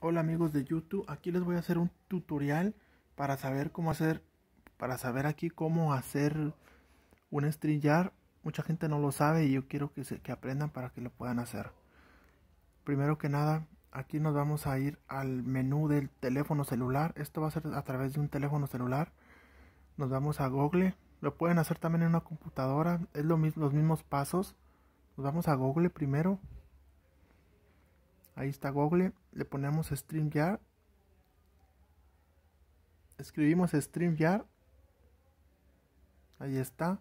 Hola amigos de YouTube, aquí les voy a hacer un tutorial para saber cómo hacer, para saber aquí cómo hacer un estrellar. Mucha gente no lo sabe y yo quiero que, se, que aprendan para que lo puedan hacer. Primero que nada, aquí nos vamos a ir al menú del teléfono celular. Esto va a ser a través de un teléfono celular. Nos vamos a Google. Lo pueden hacer también en una computadora. Es lo mismo, los mismos pasos. Nos vamos a Google primero. Ahí está Google. Le ponemos StreamYard. Escribimos StreamYard. Ahí está.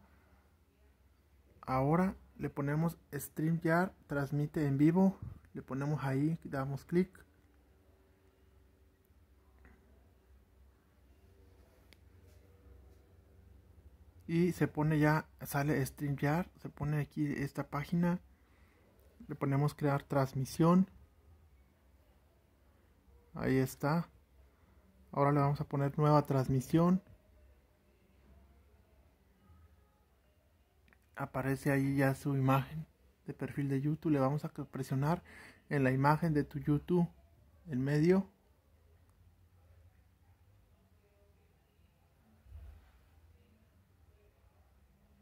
Ahora le ponemos StreamYard. Transmite en vivo. Le ponemos ahí. Damos clic. y se pone ya, sale StreamYard, se pone aquí esta página, le ponemos crear transmisión, Ahí está. Ahora le vamos a poner nueva transmisión. Aparece ahí ya su imagen de perfil de YouTube. Le vamos a presionar en la imagen de tu YouTube en medio.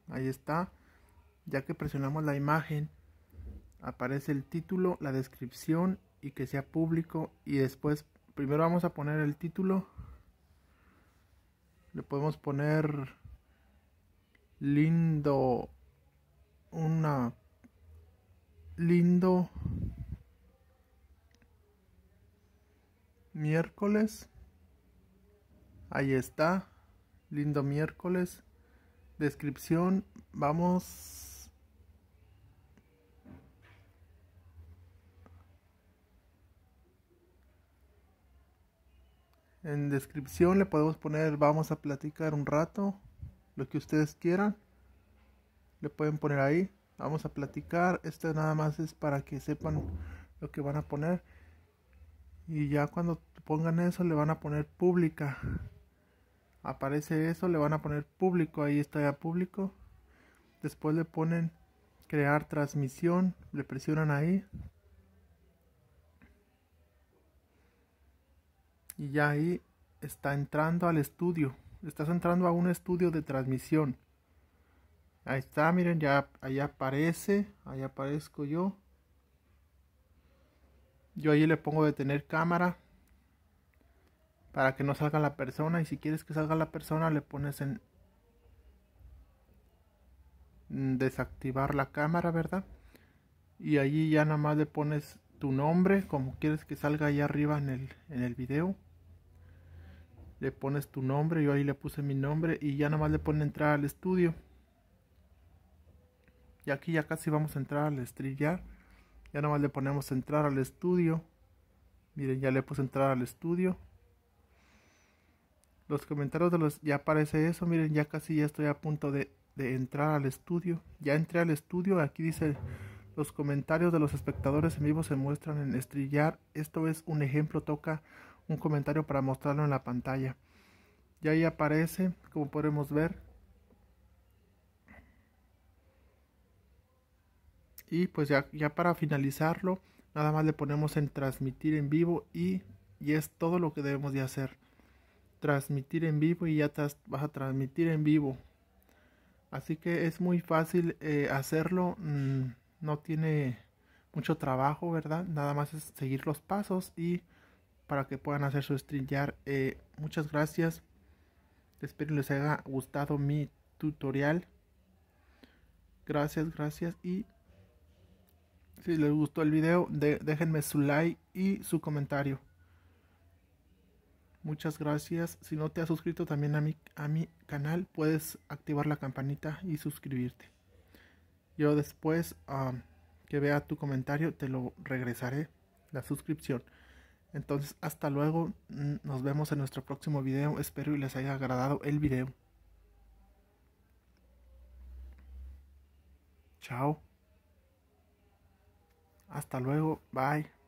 Ahí está. Ya que presionamos la imagen, aparece el título, la descripción y que sea público y después primero vamos a poner el título le podemos poner lindo una lindo miércoles ahí está lindo miércoles descripción vamos En descripción le podemos poner vamos a platicar un rato, lo que ustedes quieran. Le pueden poner ahí, vamos a platicar. Esto nada más es para que sepan lo que van a poner. Y ya cuando pongan eso le van a poner pública. Aparece eso, le van a poner público, ahí está ya público. Después le ponen crear transmisión, le presionan ahí, y ya ahí está entrando al estudio. Estás entrando a un estudio de transmisión. Ahí está, miren, ya ahí aparece, ahí aparezco yo. Yo ahí le pongo detener cámara para que no salga la persona y si quieres que salga la persona le pones en desactivar la cámara, ¿verdad? Y allí ya nada más le pones tu nombre, como quieres que salga ahí arriba en el, en el video. Le pones tu nombre, yo ahí le puse mi nombre y ya nomás le pone entrar al estudio. Y aquí ya casi vamos a entrar al estrellar. Ya nada le ponemos entrar al estudio. Miren, ya le puse entrar al estudio. Los comentarios de los... Ya aparece eso, miren, ya casi ya estoy a punto de, de entrar al estudio. Ya entré al estudio, aquí dice... Los comentarios de los espectadores en vivo se muestran en Estrillar. Esto es un ejemplo, toca un comentario para mostrarlo en la pantalla. Y ahí aparece, como podemos ver. Y pues ya, ya para finalizarlo, nada más le ponemos en transmitir en vivo y, y es todo lo que debemos de hacer. Transmitir en vivo y ya vas a transmitir en vivo. Así que es muy fácil eh, hacerlo. Mm, no tiene mucho trabajo, ¿verdad? Nada más es seguir los pasos y para que puedan hacer su estrillar. Eh, muchas gracias. Espero les haya gustado mi tutorial. Gracias, gracias. Y si les gustó el video, déjenme su like y su comentario. Muchas gracias. Si no te has suscrito también a a mi canal, puedes activar la campanita y suscribirte. Yo después que vea tu comentario te lo regresaré, la suscripción. Entonces hasta luego, nos vemos en nuestro próximo video, espero y les haya agradado el video. Chao. Hasta luego, bye.